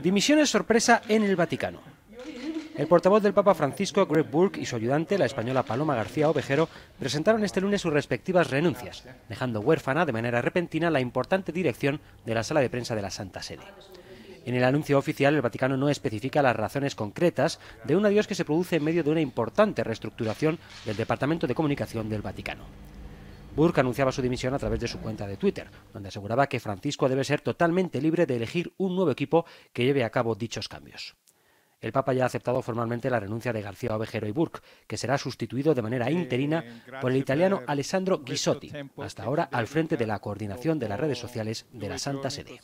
Dimisiones sorpresa en el Vaticano. El portavoz del Papa Francisco, Greg Burke, y su ayudante, la española Paloma García Ovejero, presentaron este lunes sus respectivas renuncias, dejando huérfana de manera repentina la importante dirección de la sala de prensa de la Santa Sede. En el anuncio oficial, el Vaticano no especifica las razones concretas de un adiós que se produce en medio de una importante reestructuración del Departamento de Comunicación del Vaticano. Burke anunciaba su dimisión a través de su cuenta de Twitter, donde aseguraba que Francisco debe ser totalmente libre de elegir un nuevo equipo que lleve a cabo dichos cambios. El Papa ya ha aceptado formalmente la renuncia de García Ovejero y Burke, que será sustituido de manera interina por el italiano Alessandro Ghisotti, hasta ahora al frente de la coordinación de las redes sociales de la Santa Sede.